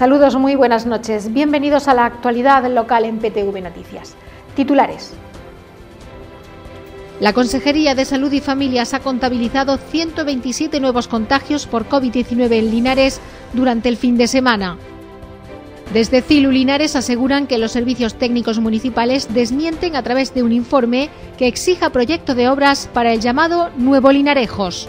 Saludos, muy buenas noches. Bienvenidos a la actualidad local en PTV Noticias. Titulares. La Consejería de Salud y Familias ha contabilizado 127 nuevos contagios por COVID-19 en Linares durante el fin de semana. Desde CILU Linares aseguran que los servicios técnicos municipales desmienten a través de un informe que exija proyecto de obras para el llamado Nuevo Linarejos.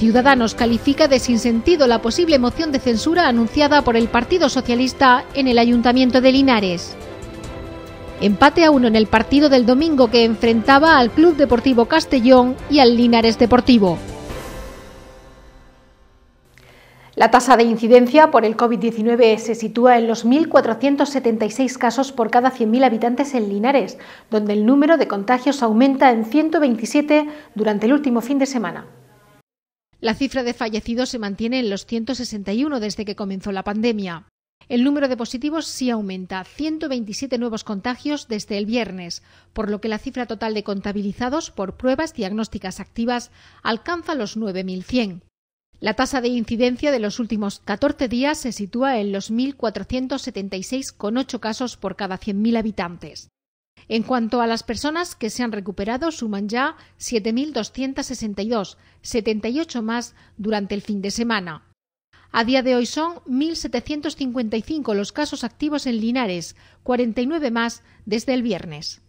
Ciudadanos califica de sentido la posible moción de censura anunciada por el Partido Socialista en el Ayuntamiento de Linares. Empate a uno en el partido del domingo que enfrentaba al Club Deportivo Castellón y al Linares Deportivo. La tasa de incidencia por el COVID-19 se sitúa en los 1.476 casos por cada 100.000 habitantes en Linares, donde el número de contagios aumenta en 127 durante el último fin de semana. La cifra de fallecidos se mantiene en los 161 desde que comenzó la pandemia. El número de positivos sí aumenta, 127 nuevos contagios desde el viernes, por lo que la cifra total de contabilizados por pruebas diagnósticas activas alcanza los 9.100. La tasa de incidencia de los últimos 14 días se sitúa en los 1.476,8 casos por cada 100.000 habitantes. En cuanto a las personas que se han recuperado, suman ya 7.262, 78 más durante el fin de semana. A día de hoy son 1.755 los casos activos en Linares, 49 más desde el viernes.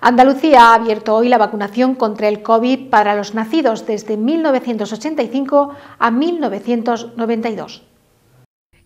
Andalucía ha abierto hoy la vacunación contra el COVID para los nacidos desde 1985 a 1992.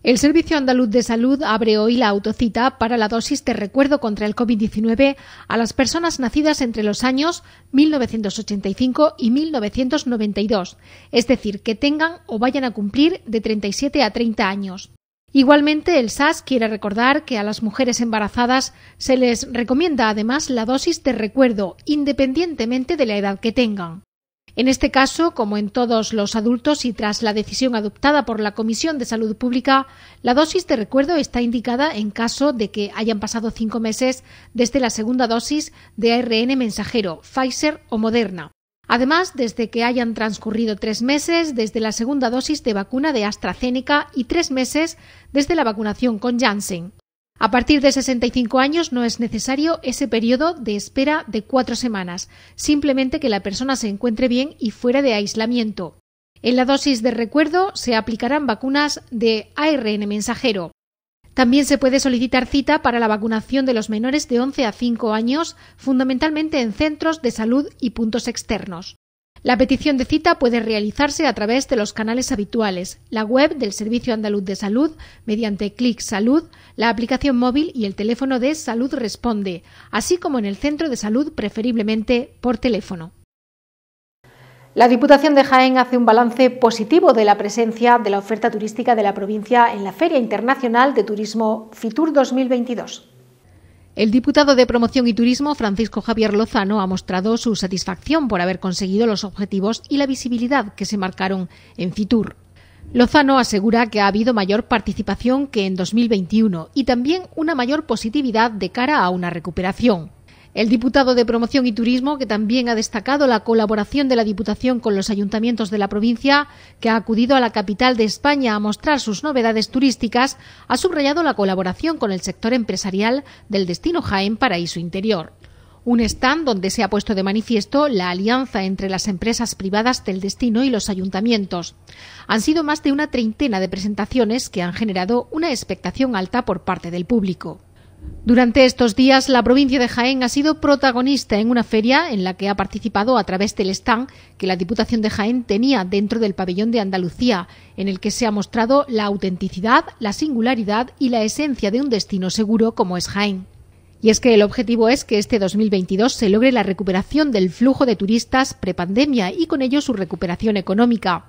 El Servicio Andaluz de Salud abre hoy la autocita para la dosis de recuerdo contra el COVID-19 a las personas nacidas entre los años 1985 y 1992, es decir, que tengan o vayan a cumplir de 37 a 30 años. Igualmente, el SAS quiere recordar que a las mujeres embarazadas se les recomienda además la dosis de recuerdo, independientemente de la edad que tengan. En este caso, como en todos los adultos y tras la decisión adoptada por la Comisión de Salud Pública, la dosis de recuerdo está indicada en caso de que hayan pasado cinco meses desde la segunda dosis de ARN mensajero, Pfizer o Moderna. Además, desde que hayan transcurrido tres meses desde la segunda dosis de vacuna de AstraZeneca y tres meses desde la vacunación con Janssen. A partir de 65 años no es necesario ese periodo de espera de cuatro semanas, simplemente que la persona se encuentre bien y fuera de aislamiento. En la dosis de recuerdo se aplicarán vacunas de ARN mensajero. También se puede solicitar cita para la vacunación de los menores de 11 a 5 años, fundamentalmente en centros de salud y puntos externos. La petición de cita puede realizarse a través de los canales habituales, la web del Servicio Andaluz de Salud, mediante Clic Salud, la aplicación móvil y el teléfono de Salud Responde, así como en el centro de salud preferiblemente por teléfono. La Diputación de Jaén hace un balance positivo de la presencia de la oferta turística de la provincia en la Feria Internacional de Turismo FITUR 2022. El diputado de Promoción y Turismo, Francisco Javier Lozano, ha mostrado su satisfacción por haber conseguido los objetivos y la visibilidad que se marcaron en FITUR. Lozano asegura que ha habido mayor participación que en 2021 y también una mayor positividad de cara a una recuperación. El diputado de Promoción y Turismo, que también ha destacado la colaboración de la Diputación con los ayuntamientos de la provincia, que ha acudido a la capital de España a mostrar sus novedades turísticas, ha subrayado la colaboración con el sector empresarial del destino Jaén Paraíso Interior. Un stand donde se ha puesto de manifiesto la alianza entre las empresas privadas del destino y los ayuntamientos. Han sido más de una treintena de presentaciones que han generado una expectación alta por parte del público. Durante estos días, la provincia de Jaén ha sido protagonista en una feria en la que ha participado a través del stand que la Diputación de Jaén tenía dentro del pabellón de Andalucía, en el que se ha mostrado la autenticidad, la singularidad y la esencia de un destino seguro como es Jaén. Y es que el objetivo es que este 2022 se logre la recuperación del flujo de turistas prepandemia y con ello su recuperación económica.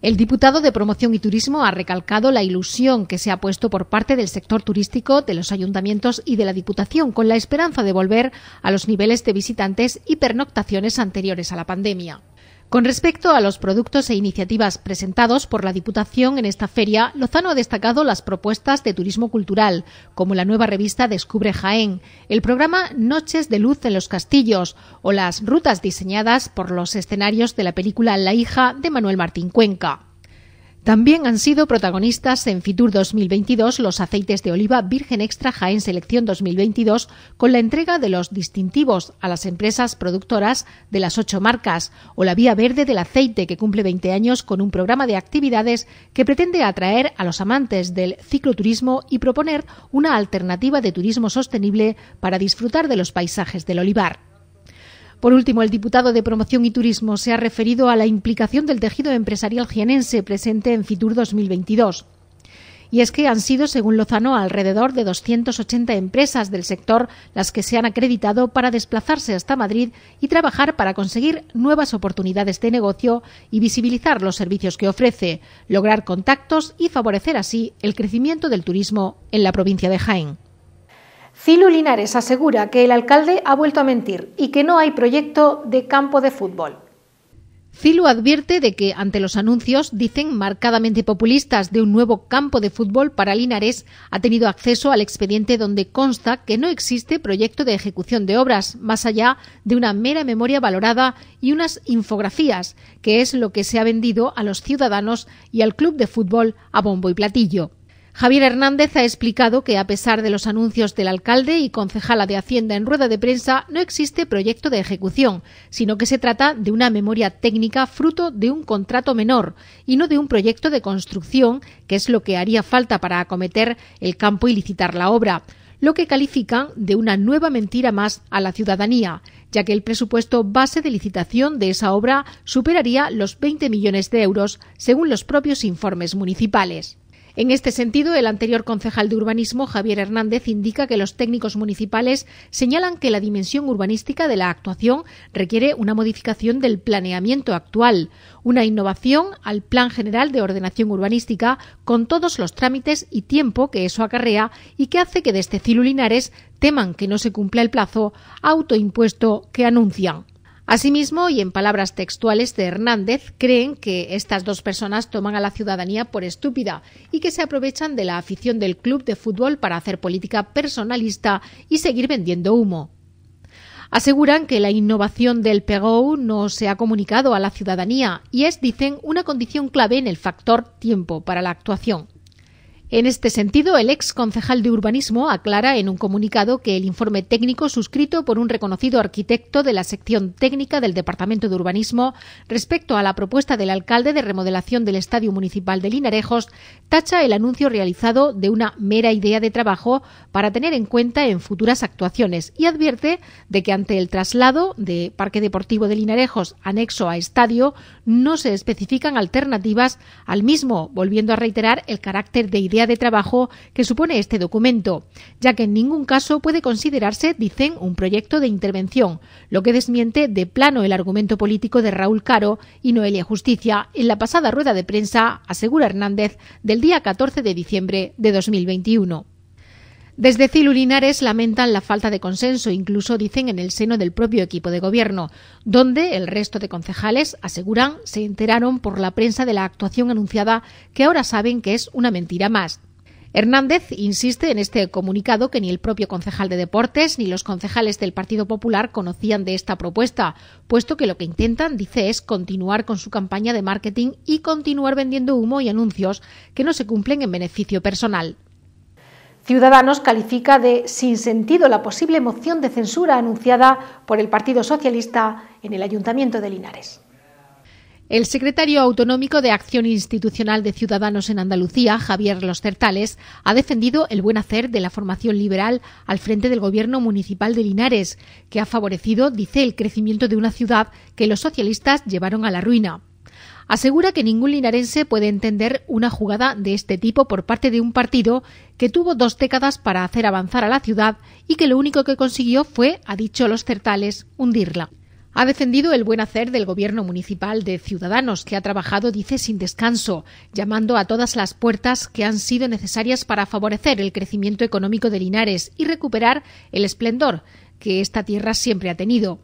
El diputado de Promoción y Turismo ha recalcado la ilusión que se ha puesto por parte del sector turístico, de los ayuntamientos y de la Diputación, con la esperanza de volver a los niveles de visitantes y pernoctaciones anteriores a la pandemia. Con respecto a los productos e iniciativas presentados por la Diputación en esta feria, Lozano ha destacado las propuestas de turismo cultural, como la nueva revista Descubre Jaén, el programa Noches de Luz en los Castillos o las rutas diseñadas por los escenarios de la película La hija de Manuel Martín Cuenca. También han sido protagonistas en Fitur 2022 los aceites de oliva virgen extra Jaén Selección 2022 con la entrega de los distintivos a las empresas productoras de las ocho marcas o la Vía Verde del Aceite que cumple 20 años con un programa de actividades que pretende atraer a los amantes del cicloturismo y proponer una alternativa de turismo sostenible para disfrutar de los paisajes del olivar. Por último, el diputado de Promoción y Turismo se ha referido a la implicación del tejido empresarial jienense presente en FITUR 2022. Y es que han sido, según Lozano, alrededor de 280 empresas del sector las que se han acreditado para desplazarse hasta Madrid y trabajar para conseguir nuevas oportunidades de negocio y visibilizar los servicios que ofrece, lograr contactos y favorecer así el crecimiento del turismo en la provincia de Jaén. Cilu Linares asegura que el alcalde ha vuelto a mentir y que no hay proyecto de campo de fútbol. Cilu advierte de que, ante los anuncios, dicen marcadamente populistas, de un nuevo campo de fútbol para Linares, ha tenido acceso al expediente donde consta que no existe proyecto de ejecución de obras, más allá de una mera memoria valorada y unas infografías, que es lo que se ha vendido a los ciudadanos y al club de fútbol a bombo y platillo. Javier Hernández ha explicado que, a pesar de los anuncios del alcalde y concejala de Hacienda en rueda de prensa, no existe proyecto de ejecución, sino que se trata de una memoria técnica fruto de un contrato menor y no de un proyecto de construcción, que es lo que haría falta para acometer el campo y licitar la obra lo que califican de una nueva mentira más a la ciudadanía, ya que el presupuesto base de licitación de esa obra superaría los 20 millones de euros, según los propios informes municipales. En este sentido, el anterior concejal de urbanismo, Javier Hernández, indica que los técnicos municipales señalan que la dimensión urbanística de la actuación requiere una modificación del planeamiento actual, una innovación al Plan General de Ordenación Urbanística con todos los trámites y tiempo que eso acarrea y que hace que desde Cilulinares teman que no se cumpla el plazo autoimpuesto que anuncian. Asimismo, y en palabras textuales de Hernández, creen que estas dos personas toman a la ciudadanía por estúpida y que se aprovechan de la afición del club de fútbol para hacer política personalista y seguir vendiendo humo. Aseguran que la innovación del PEGO no se ha comunicado a la ciudadanía y es, dicen, una condición clave en el factor tiempo para la actuación. En este sentido, el ex concejal de urbanismo aclara en un comunicado que el informe técnico suscrito por un reconocido arquitecto de la sección técnica del Departamento de Urbanismo respecto a la propuesta del alcalde de remodelación del Estadio Municipal de Linarejos tacha el anuncio realizado de una mera idea de trabajo para tener en cuenta en futuras actuaciones y advierte de que ante el traslado de Parque Deportivo de Linarejos anexo a estadio no se especifican alternativas al mismo, volviendo a reiterar el carácter de idea de trabajo que supone este documento, ya que en ningún caso puede considerarse, dicen, un proyecto de intervención, lo que desmiente de plano el argumento político de Raúl Caro y Noelia Justicia en la pasada rueda de prensa, asegura Hernández, del día 14 de diciembre de 2021. Desde Cilulinares lamentan la falta de consenso, incluso dicen en el seno del propio equipo de gobierno, donde el resto de concejales aseguran se enteraron por la prensa de la actuación anunciada que ahora saben que es una mentira más. Hernández insiste en este comunicado que ni el propio concejal de deportes ni los concejales del Partido Popular conocían de esta propuesta, puesto que lo que intentan, dice, es continuar con su campaña de marketing y continuar vendiendo humo y anuncios que no se cumplen en beneficio personal. Ciudadanos califica de sin sentido la posible moción de censura anunciada por el Partido Socialista en el Ayuntamiento de Linares. El secretario autonómico de Acción Institucional de Ciudadanos en Andalucía, Javier Los Certales, ha defendido el buen hacer de la formación liberal al frente del Gobierno Municipal de Linares, que ha favorecido, dice, el crecimiento de una ciudad que los socialistas llevaron a la ruina asegura que ningún linarense puede entender una jugada de este tipo por parte de un partido que tuvo dos décadas para hacer avanzar a la ciudad y que lo único que consiguió fue, ha dicho los certales, hundirla. Ha defendido el buen hacer del gobierno municipal de Ciudadanos, que ha trabajado, dice, sin descanso, llamando a todas las puertas que han sido necesarias para favorecer el crecimiento económico de Linares y recuperar el esplendor que esta tierra siempre ha tenido.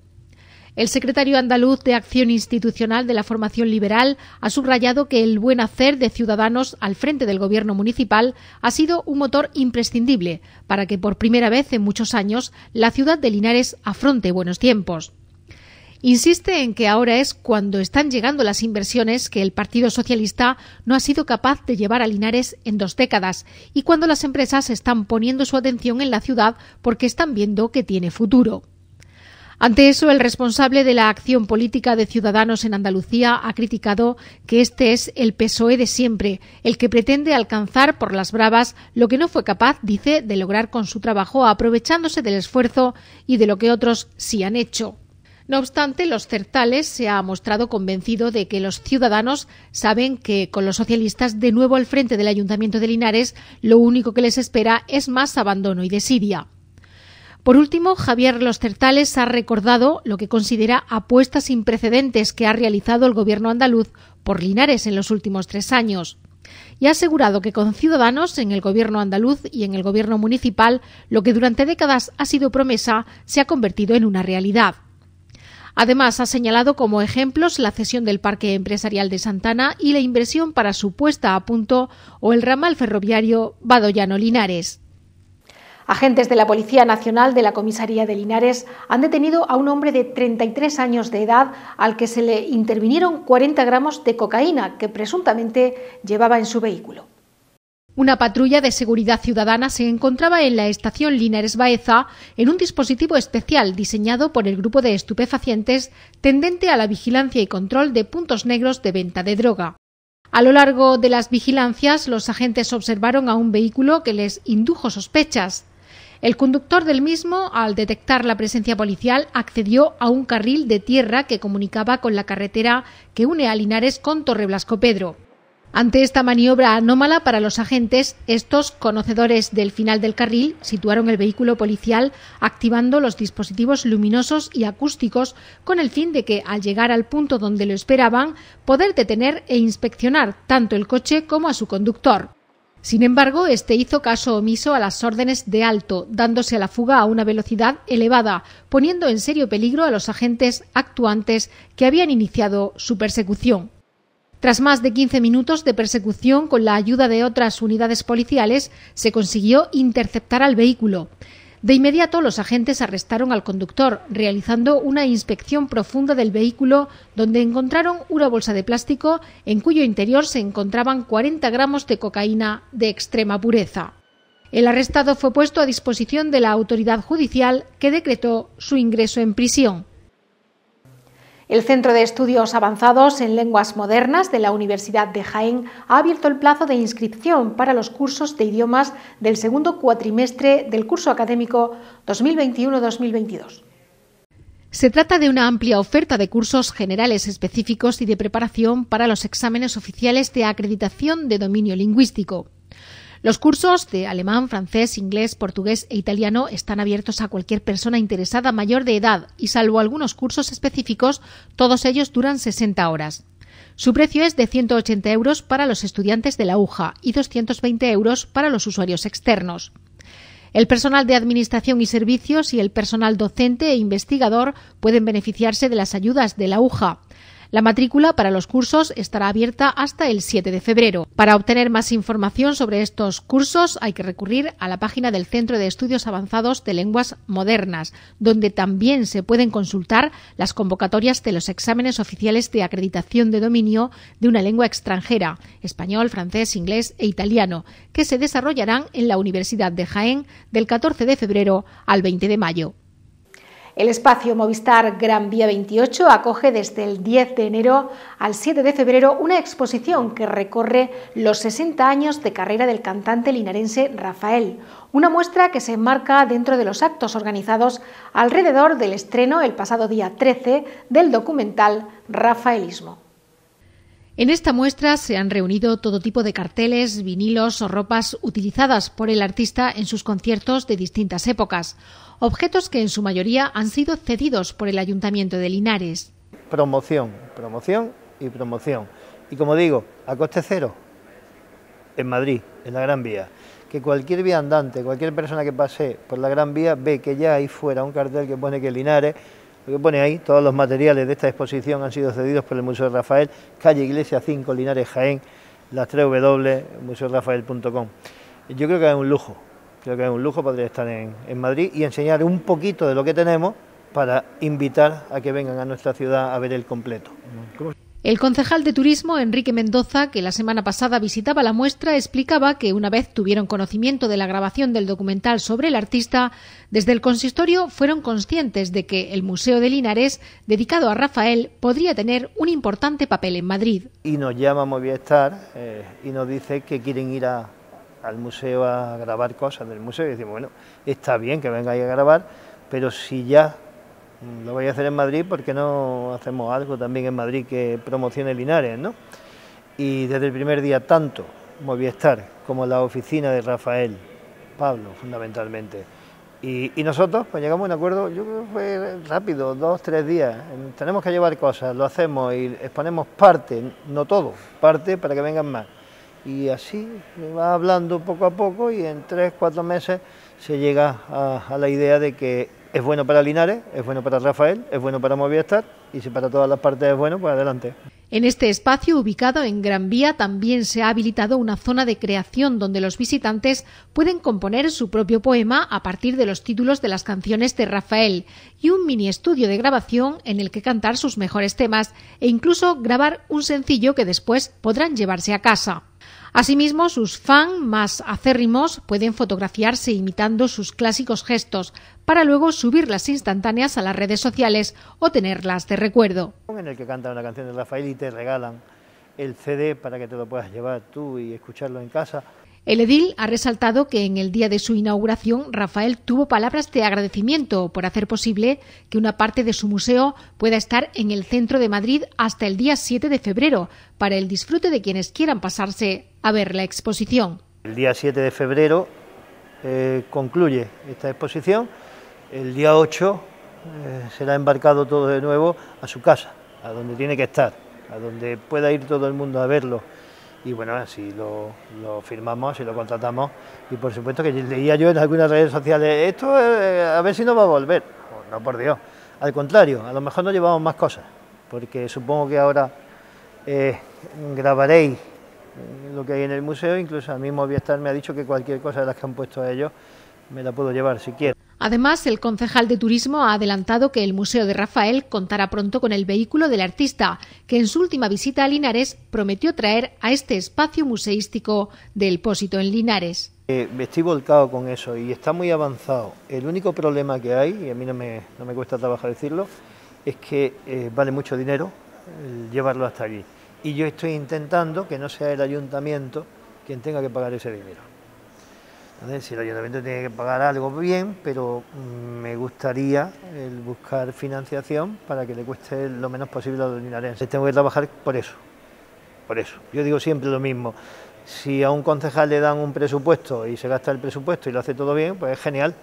El secretario andaluz de Acción Institucional de la Formación Liberal ha subrayado que el buen hacer de ciudadanos al frente del Gobierno municipal ha sido un motor imprescindible para que por primera vez en muchos años la ciudad de Linares afronte buenos tiempos. Insiste en que ahora es cuando están llegando las inversiones que el Partido Socialista no ha sido capaz de llevar a Linares en dos décadas y cuando las empresas están poniendo su atención en la ciudad porque están viendo que tiene futuro. Ante eso, el responsable de la acción política de Ciudadanos en Andalucía ha criticado que este es el PSOE de siempre, el que pretende alcanzar por las bravas lo que no fue capaz, dice, de lograr con su trabajo, aprovechándose del esfuerzo y de lo que otros sí han hecho. No obstante, los certales se ha mostrado convencido de que los ciudadanos saben que con los socialistas de nuevo al frente del Ayuntamiento de Linares lo único que les espera es más abandono y desidia. Por último, Javier Los Certales ha recordado lo que considera apuestas sin precedentes que ha realizado el gobierno andaluz por Linares en los últimos tres años y ha asegurado que con Ciudadanos en el gobierno andaluz y en el gobierno municipal lo que durante décadas ha sido promesa se ha convertido en una realidad. Además, ha señalado como ejemplos la cesión del Parque Empresarial de Santana y la inversión para su puesta a punto o el ramal ferroviario Badoyano-Linares. Agentes de la Policía Nacional de la Comisaría de Linares han detenido a un hombre de 33 años de edad al que se le intervinieron 40 gramos de cocaína que presuntamente llevaba en su vehículo. Una patrulla de seguridad ciudadana se encontraba en la estación Linares Baeza en un dispositivo especial diseñado por el grupo de estupefacientes tendente a la vigilancia y control de puntos negros de venta de droga. A lo largo de las vigilancias, los agentes observaron a un vehículo que les indujo sospechas. El conductor del mismo, al detectar la presencia policial, accedió a un carril de tierra que comunicaba con la carretera que une a Linares con Torreblasco Pedro. Ante esta maniobra anómala para los agentes, estos conocedores del final del carril situaron el vehículo policial activando los dispositivos luminosos y acústicos con el fin de que, al llegar al punto donde lo esperaban, poder detener e inspeccionar tanto el coche como a su conductor. Sin embargo, este hizo caso omiso a las órdenes de Alto, dándose a la fuga a una velocidad elevada, poniendo en serio peligro a los agentes actuantes que habían iniciado su persecución. Tras más de 15 minutos de persecución con la ayuda de otras unidades policiales, se consiguió interceptar al vehículo. De inmediato, los agentes arrestaron al conductor, realizando una inspección profunda del vehículo, donde encontraron una bolsa de plástico en cuyo interior se encontraban 40 gramos de cocaína de extrema pureza. El arrestado fue puesto a disposición de la autoridad judicial, que decretó su ingreso en prisión. El Centro de Estudios Avanzados en Lenguas Modernas de la Universidad de Jaén ha abierto el plazo de inscripción para los cursos de idiomas del segundo cuatrimestre del curso académico 2021-2022. Se trata de una amplia oferta de cursos generales específicos y de preparación para los exámenes oficiales de acreditación de dominio lingüístico. Los cursos de alemán, francés, inglés, portugués e italiano están abiertos a cualquier persona interesada mayor de edad y salvo algunos cursos específicos, todos ellos duran 60 horas. Su precio es de 180 euros para los estudiantes de la UJA y 220 euros para los usuarios externos. El personal de Administración y Servicios y el personal docente e investigador pueden beneficiarse de las ayudas de la UJA. La matrícula para los cursos estará abierta hasta el 7 de febrero. Para obtener más información sobre estos cursos hay que recurrir a la página del Centro de Estudios Avanzados de Lenguas Modernas, donde también se pueden consultar las convocatorias de los exámenes oficiales de acreditación de dominio de una lengua extranjera, español, francés, inglés e italiano, que se desarrollarán en la Universidad de Jaén del 14 de febrero al 20 de mayo. El espacio Movistar Gran Vía 28 acoge desde el 10 de enero al 7 de febrero una exposición que recorre los 60 años de carrera del cantante linarense Rafael, una muestra que se enmarca dentro de los actos organizados alrededor del estreno el pasado día 13 del documental Rafaelismo. En esta muestra se han reunido todo tipo de carteles, vinilos o ropas utilizadas por el artista en sus conciertos de distintas épocas, objetos que en su mayoría han sido cedidos por el Ayuntamiento de Linares. Promoción, promoción y promoción. Y como digo, a coste cero, en Madrid, en la Gran Vía. Que cualquier viandante, cualquier persona que pase por la Gran Vía ve que ya ahí fuera un cartel que pone que Linares lo que pone ahí, todos los materiales de esta exposición han sido cedidos por el Museo Rafael, calle Iglesia 5, Linares Jaén, las 3 W, museorafael.com. Yo creo que es un lujo, creo que es un lujo poder estar en Madrid y enseñar un poquito de lo que tenemos para invitar a que vengan a nuestra ciudad a ver el completo. El concejal de turismo, Enrique Mendoza, que la semana pasada visitaba la muestra, explicaba que una vez tuvieron conocimiento de la grabación del documental sobre el artista, desde el consistorio fueron conscientes de que el Museo de Linares, dedicado a Rafael, podría tener un importante papel en Madrid. Y nos llama Movistar eh, y nos dice que quieren ir al museo a grabar cosas del museo. Y decimos, bueno, está bien que vengáis a grabar, pero si ya Mm, lo voy a hacer en Madrid porque no hacemos algo también en Madrid que promocione Linares, ¿no? Y desde el primer día tanto Movistar como la oficina de Rafael, Pablo fundamentalmente, y, nosotros, pues llegamos a un acuerdo, yo creo que fue rápido, dos, tres días. Tenemos que llevar cosas, lo hacemos y exponemos parte, no todo, parte para que vengan más. Y así va hablando poco a poco y en tres, cuatro meses se llega a la idea de que es bueno para Linares, es bueno para Rafael, es bueno para Movistar y si para todas las partes es bueno, pues adelante. En este espacio, ubicado en Gran Vía, también se ha habilitado una zona de creación donde los visitantes pueden componer su propio poema a partir de los títulos de las canciones de Rafael y un mini estudio de grabación en el que cantar sus mejores temas e incluso grabar un sencillo que después podrán llevarse a casa. Asimismo, sus fans más acérrimos pueden fotografiarse imitando sus clásicos gestos para luego subirlas instantáneas a las redes sociales o tenerlas de recuerdo. En el que canta una canción de Rafael y te regalan el CD para que te lo puedas llevar tú y escucharlo en casa. El edil ha resaltado que en el día de su inauguración Rafael tuvo palabras de agradecimiento por hacer posible que una parte de su museo pueda estar en el centro de Madrid hasta el día 7 de febrero para el disfrute de quienes quieran pasarse a ver la exposición. El día 7 de febrero eh, concluye esta exposición. El día 8 eh, será embarcado todo de nuevo a su casa, a donde tiene que estar, a donde pueda ir todo el mundo a verlo y bueno, así lo, firmamos y lo contratamos. Y por supuesto que leía yo en algunas redes sociales, esto eh, a ver si no va a volver. Pues no, por Dios. Al contrario, a lo mejor no llevamos más cosas, porque supongo que ahora eh, grabaréis eh, lo que hay en el museo, incluso a mismo Movistar me ha dicho que cualquier cosa de las que han puesto a ellos me la puedo llevar si quiero. Además, el concejal de turismo ha adelantado que el Museo de Rafael contará pronto con el vehículo del artista, que en su última visita a Linares prometió traer a este espacio museístico del Pósito en Linares. Eh, me estoy volcado con eso y está muy avanzado. El único problema que hay, y a mí no me, cuesta trabajar decirlo, es que eh, vale mucho dinero eh, llevarlo hasta allí. Y yo estoy intentando que no sea el ayuntamiento quien tenga que pagar ese dinero. Si el ayuntamiento tiene que pagar algo bien, pero mm, me gustaría el buscar financiación para que le cueste lo menos posible a los linares... Tengo que trabajar por eso, por eso. Yo digo siempre lo mismo. Si a un concejal le dan un presupuesto y se gasta el presupuesto y lo hace todo bien, pues es genial.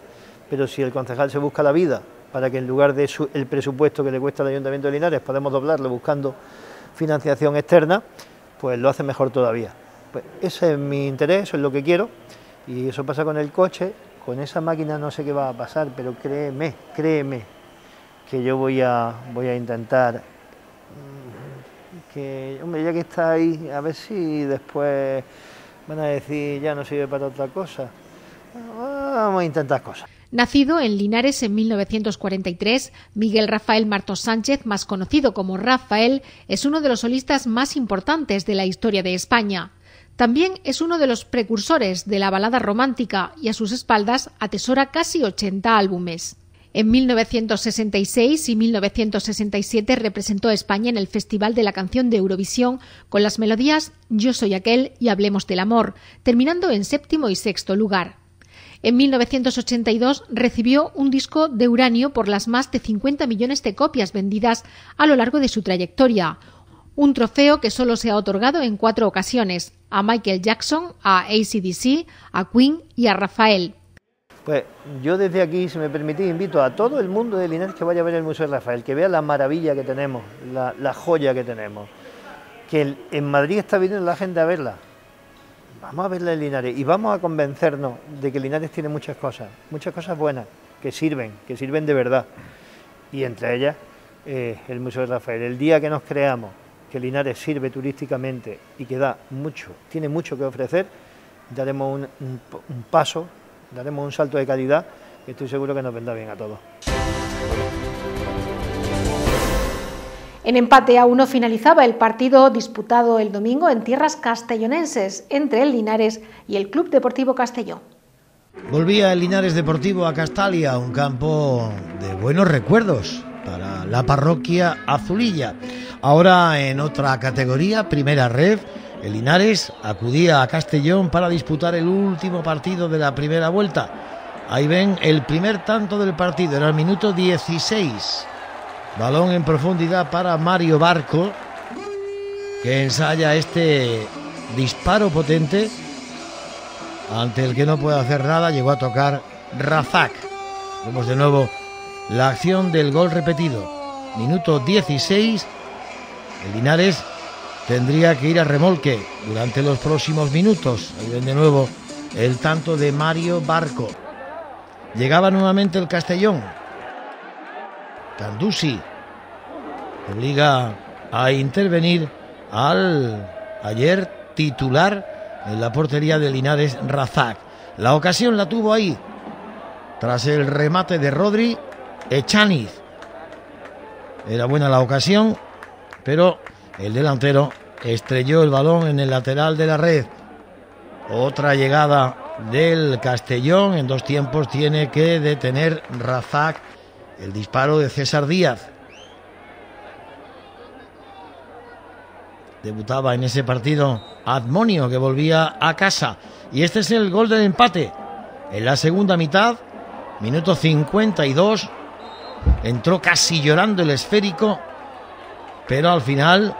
Pero si el concejal se busca la vida para que en lugar del el presupuesto que le cuesta al Ayuntamiento de Linares podemos doblarlo buscando financiación externa, pues lo hace mejor todavía. Pues ese es mi interés, eso es lo que quiero y eso pasa con el coche, con esa máquina no sé qué va a pasar, pero créeme, créeme, que yo voy a, voy a intentar mm, que, hombre, ya que está ahí, a ver si después van a decir ya no sirve para otra cosa. Vamos a intentar cosas. Nacido en Linares en 1943, Miguel Rafael Martos Sánchez, más conocido como Rafael, es uno de los solistas más importantes de la historia de España. También es uno de los precursores de la balada romántica y a sus espaldas atesora casi 80 álbumes. En 1966 y 1967 representó a España en el Festival de la Canción de Eurovisión con las melodías Yo soy aquel y Hablemos del Amor, terminando en séptimo y sexto lugar. En 1982 recibió un disco de uranio por las más de 50 millones de copias vendidas a lo largo de su trayectoria, un trofeo que solo se ha otorgado en cuatro ocasiones, a Michael Jackson, a ACDC, a Queen y a Rafael. Pues yo desde aquí, si me permitís, invito a todo el mundo de Linares que vaya a ver el Museo de Rafael, que vea la maravilla que tenemos, la, joya que tenemos. Que en Madrid está viniendo la gente a verla. Vamos a verla en Linares y vamos a convencernos de que Linares tiene muchas cosas, muchas cosas buenas, que sirven, que sirven de verdad. Y entre ellas, eh, el Museo de Rafael. El día que nos creamos que Linares sirve turísticamente y que da mucho, tiene mucho que ofrecer, daremos un, paso, daremos un salto de calidad ...y estoy seguro que nos vendrá bien a todos. En empate a uno finalizaba el partido disputado el domingo en tierras castellonenses entre el Linares y el Club Deportivo Castellón. Volvía el Linares Deportivo a Castalia, un campo de buenos recuerdos para la parroquia Azulilla. Ahora en otra categoría, primera red, el Linares acudía a Castellón para disputar el último partido de la primera vuelta. Ahí ven el primer tanto del partido, era el minuto 16. Balón en profundidad para Mario Barco, que ensaya este disparo potente, ante el que no puede hacer nada, llegó a tocar Razak. Vemos de nuevo la acción del gol repetido. Minuto 16, el Linares tendría que ir a remolque durante los próximos minutos. Ahí ven de nuevo el tanto de Mario Barco. Llegaba nuevamente el Castellón. Candusi obliga a intervenir al ayer titular en la portería de Linares Razak. La ocasión la tuvo ahí, tras el remate de Rodri, Echaniz. Eh, Era buena la ocasión, pero el delantero estrelló el balón en el lateral de la red. Otra llegada del Castellón. En dos tiempos tiene que detener Razak el disparo de César Díaz. Debutaba en ese partido Admonio que volvía a casa. Y este es el gol del empate. En la segunda mitad, minuto 52, Entró casi llorando el esférico, pero al final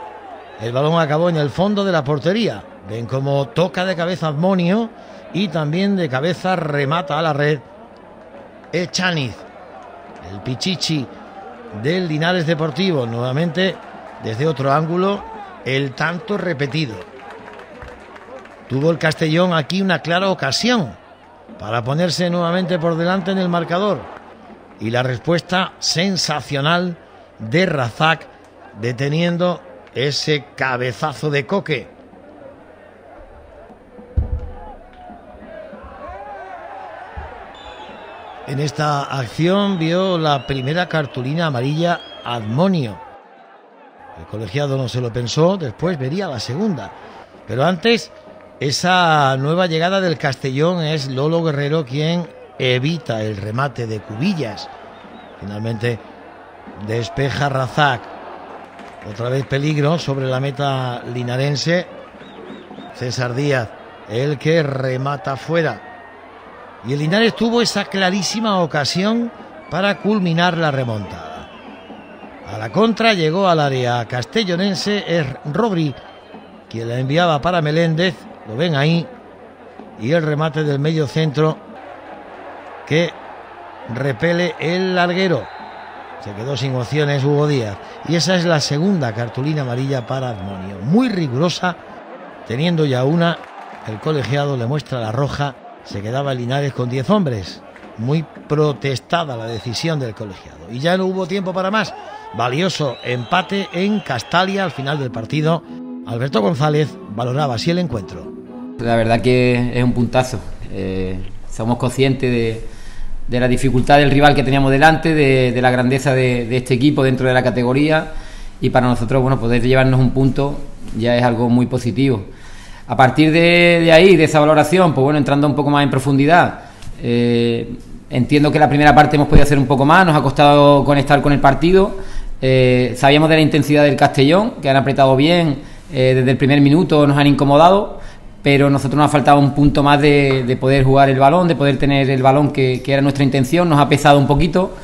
el balón acabó en el fondo de la portería. Ven cómo toca de cabeza Monio y también de cabeza remata a la red Echaniz, el pichichi del Linares Deportivo. Nuevamente desde otro ángulo, el tanto repetido. Tuvo el Castellón aquí una clara ocasión para ponerse nuevamente por delante en el marcador y la respuesta sensacional de Razak deteniendo ese cabezazo de coque. En esta acción vio la primera cartulina amarilla Admonio. El colegiado no se lo pensó, después vería la segunda. Pero antes, esa nueva llegada del Castellón es Lolo Guerrero quien evita el remate de Cubillas. Finalmente despeja Razak. Otra vez peligro sobre la meta linarense. César Díaz, el que remata fuera. Y el Linares tuvo esa clarísima ocasión para culminar la remontada. A la contra llegó al área castellonense es Robri. quien la enviaba para Meléndez, lo ven ahí, y el remate del medio centro que repele el larguero. Se quedó sin opciones Hugo Díaz. Y esa es la segunda cartulina amarilla para Admonio. Muy rigurosa, teniendo ya una, el colegiado le muestra la roja. Se quedaba Linares con 10 hombres. Muy protestada la decisión del colegiado. Y ya no hubo tiempo para más. Valioso empate en Castalia al final del partido. Alberto González valoraba así el encuentro. La verdad que es un puntazo. Eh, somos conscientes de de la dificultad del rival que teníamos delante, de, la grandeza de, este equipo dentro de la categoría y para nosotros, bueno, poder llevarnos un punto ya es algo muy positivo. A partir de, ahí, de esa valoración, pues bueno, entrando un poco más en profundidad, eh, entiendo que la primera parte hemos podido hacer un poco más, nos ha costado conectar con el partido, eh, sabíamos de la intensidad del Castellón, que han apretado bien eh, desde el primer minuto, nos han incomodado pero nosotros nos ha faltado un punto más de, poder jugar el balón, de poder tener el balón que, era nuestra intención, nos ha pesado un poquito.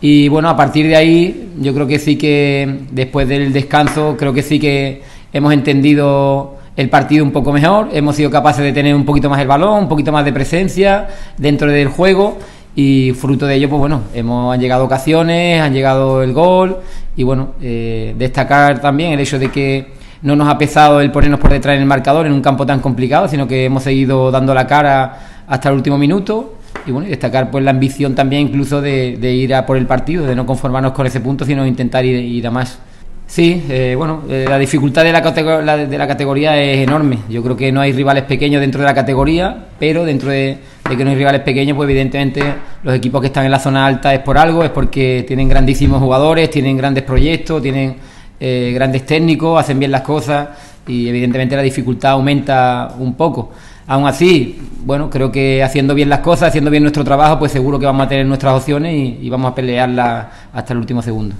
Y bueno, a partir de ahí, yo creo que sí que después del descanso, creo que sí que hemos entendido el partido un poco mejor, hemos sido capaces de tener un poquito más el balón, un poquito más de presencia dentro del juego y fruto de ello, pues bueno, hemos, han llegado ocasiones, han llegado el gol y bueno, eh, destacar también el hecho de que no nos ha pesado el ponernos por detrás en el marcador en un campo tan complicado, sino que hemos seguido dando la cara hasta el último minuto. Y bueno, destacar pues la ambición también incluso de, ir a por el partido, de no conformarnos con ese punto, sino intentar ir, a más. Sí, eh, bueno, eh, la dificultad de la, de la categoría es enorme. Yo creo que no hay rivales pequeños dentro de la categoría, pero dentro de, de, que no hay rivales pequeños, pues evidentemente los equipos que están en la zona alta es por algo, es porque tienen grandísimos jugadores, tienen grandes proyectos, tienen eh, grandes técnicos, hacen bien las cosas y evidentemente la dificultad aumenta un poco. Aún así, bueno, creo que haciendo bien las cosas, haciendo bien nuestro trabajo, pues seguro que vamos a tener nuestras opciones y, vamos a pelearlas hasta el último segundo.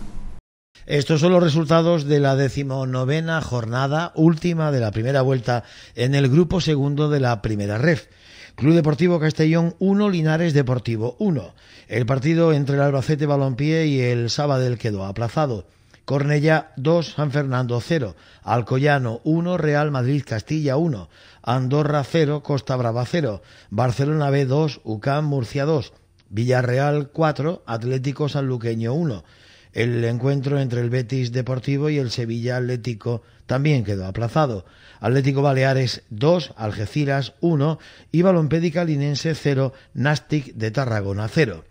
Estos son los resultados de la decimonovena jornada, última de la primera vuelta en el grupo segundo de la primera ref. Club Deportivo Castellón 1, Linares Deportivo 1. El partido entre el Albacete Balompié y el Sabadell quedó aplazado. ...Cornella 2, San Fernando 0, Alcoyano 1, Real Madrid Castilla 1, Andorra 0, Costa Brava 0, Barcelona B 2, UCAM Murcia 2, Villarreal 4, Atlético Sanluqueño 1. El encuentro entre el Betis Deportivo y el Sevilla Atlético también quedó aplazado. Atlético Baleares 2, Algeciras 1 y Balompédica Linense 0, Nastic de Tarragona 0.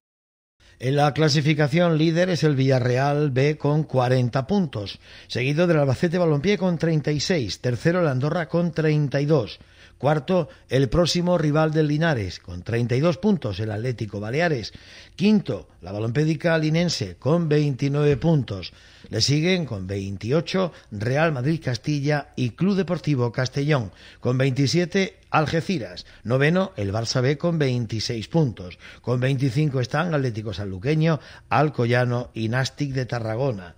En la clasificación líder es el Villarreal B con 40 puntos, seguido del Albacete Balompié con 36, tercero el Andorra con 32. Cuarto, el próximo rival del Linares, con 32 puntos, el Atlético Baleares. Quinto, la balompédica linense, con 29 puntos. Le siguen con 28 Real Madrid Castilla y Club Deportivo Castellón, con 27 Algeciras. Noveno, el Barça B con 26 puntos. Con 25 están Atlético Sanluqueño, Alcoyano y Nástic de Tarragona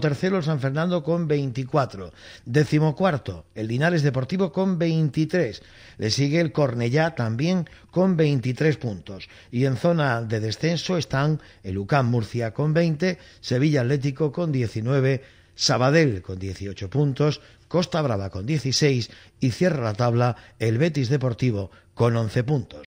tercero, el San Fernando con 24. Decimocuarto el Dinares Deportivo con 23. Le sigue el Cornellá también con 23 puntos. Y en zona de descenso están el UCAM Murcia con 20, Sevilla Atlético con 19, Sabadell con 18 puntos, Costa Brava con 16 y cierra la tabla el Betis Deportivo con 11 puntos.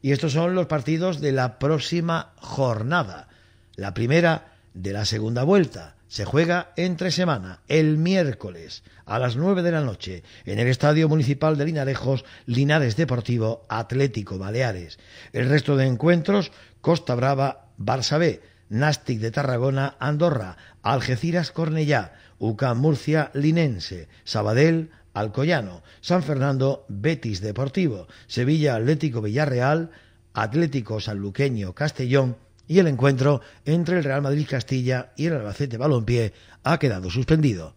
Y estos son los partidos de la próxima jornada. La primera de la segunda vuelta. Se juega entre semana, el miércoles, a las nueve de la noche, en el Estadio Municipal de Linarejos, Linares Deportivo Atlético Baleares. El resto de encuentros, Costa Brava, Barça B, Nastic de Tarragona, Andorra, Algeciras Cornellá, UCAM Murcia, Linense, Sabadell, Alcoyano, San Fernando, Betis Deportivo, Sevilla Atlético Villarreal, Atlético Sanluqueño Castellón, y el encuentro entre el Real Madrid Castilla y el Albacete Balompié ha quedado suspendido.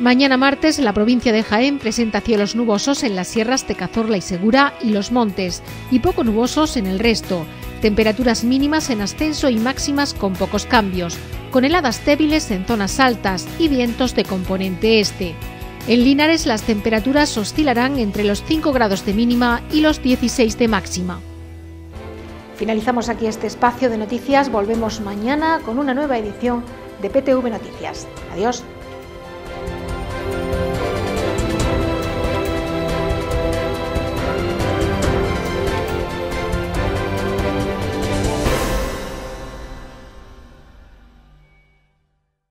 Mañana martes, la provincia de Jaén presenta cielos nubosos en las sierras Cazorla y Segura y los montes, y poco nubosos en el resto. Temperaturas mínimas en ascenso y máximas con pocos cambios con heladas débiles en zonas altas y vientos de componente este. En Linares las temperaturas oscilarán entre los 5 grados de mínima y los 16 de máxima. Finalizamos aquí este espacio de noticias. Volvemos mañana con una nueva edición de PTV Noticias. Adiós.